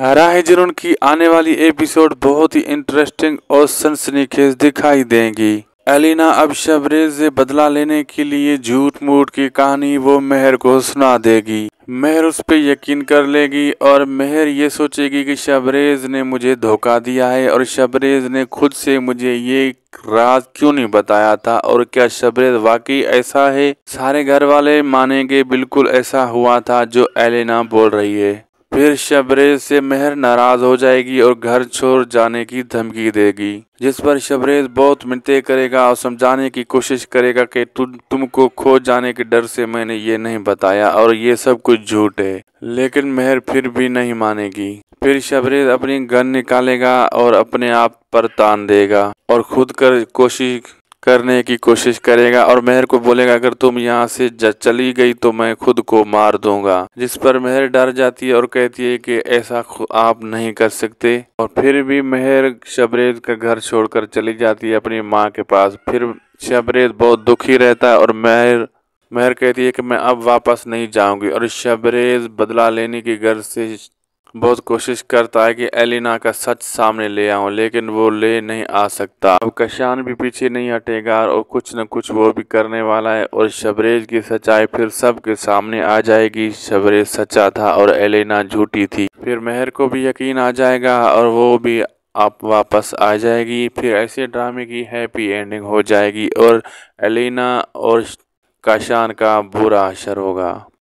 राहजन की आने वाली एपिसोड बहुत ही इंटरेस्टिंग और सनसनीखेज दिखाई देंगी एलिना अब शबरेज से बदला लेने के लिए झूठ मूठ की कहानी वो मेहर को सुना देगी मेहर उस पर यकीन कर लेगी और मेहर ये सोचेगी कि शबरेज ने मुझे धोखा दिया है और शबरेज ने खुद से मुझे ये राज क्यों नहीं बताया था और क्या शबरेज वाकई ऐसा है सारे घर वाले मानेंगे बिल्कुल ऐसा हुआ था जो एलिना बोल रही है फिर शबरेज से मेहर नाराज हो जाएगी और घर छोड़ जाने की धमकी देगी जिस पर शबरेज बहुत मिनते करेगा और समझाने की कोशिश करेगा कि तु, तुमको खो जाने के डर से मैंने ये नहीं बताया और ये सब कुछ झूठ है लेकिन मेहर फिर भी नहीं मानेगी फिर शबरेज अपनी गन निकालेगा और अपने आप पर तान देगा और खुद कर कोशिश करने की कोशिश करेगा और मेहर को बोलेगा अगर तुम यहाँ से चली गई तो मैं खुद को मार दूंगा जिस पर मेहर डर जाती है और कहती है कि ऐसा आप नहीं कर सकते और फिर भी मेहर शबरेज का घर छोड़कर चली जाती है अपनी माँ के पास फिर शबरेज बहुत दुखी रहता है और मेहर मेहर कहती है कि मैं अब वापस नहीं जाऊंगी और शबरेज बदला लेने की गर्ज से बहुत कोशिश करता है कि एलिना का सच सामने ले आऊँ लेकिन वो ले नहीं आ सकता अब कशान भी पीछे नहीं हटेगा और कुछ न कुछ वो भी करने वाला है और शबरेज की सच्चाई फिर सबके सामने आ जाएगी शबरेज सच्चा था और एलिना झूठी थी फिर मेहर को भी यकीन आ जाएगा और वो भी आप वापस आ जाएगी फिर ऐसे ड्रामे की हैप्पी एंडिंग हो जाएगी और एलिना और काशान का बुरा असर होगा